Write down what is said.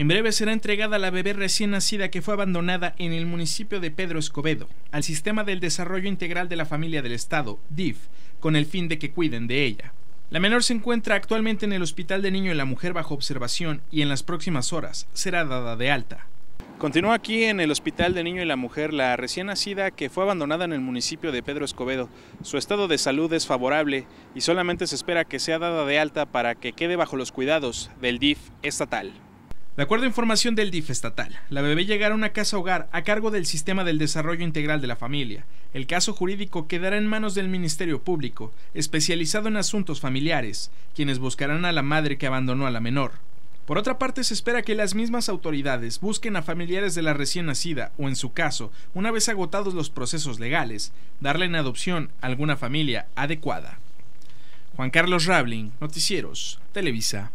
En breve será entregada la bebé recién nacida que fue abandonada en el municipio de Pedro Escobedo al Sistema del Desarrollo Integral de la Familia del Estado, DIF, con el fin de que cuiden de ella. La menor se encuentra actualmente en el Hospital de Niño y la Mujer bajo observación y en las próximas horas será dada de alta. Continúa aquí en el Hospital de Niño y la Mujer la recién nacida que fue abandonada en el municipio de Pedro Escobedo. Su estado de salud es favorable y solamente se espera que sea dada de alta para que quede bajo los cuidados del DIF estatal. De acuerdo a información del DIF estatal, la bebé llegará a una casa hogar a cargo del Sistema del Desarrollo Integral de la Familia. El caso jurídico quedará en manos del Ministerio Público, especializado en asuntos familiares, quienes buscarán a la madre que abandonó a la menor. Por otra parte, se espera que las mismas autoridades busquen a familiares de la recién nacida o, en su caso, una vez agotados los procesos legales, darle en adopción a alguna familia adecuada. Juan Carlos Rabling, Noticieros, Televisa.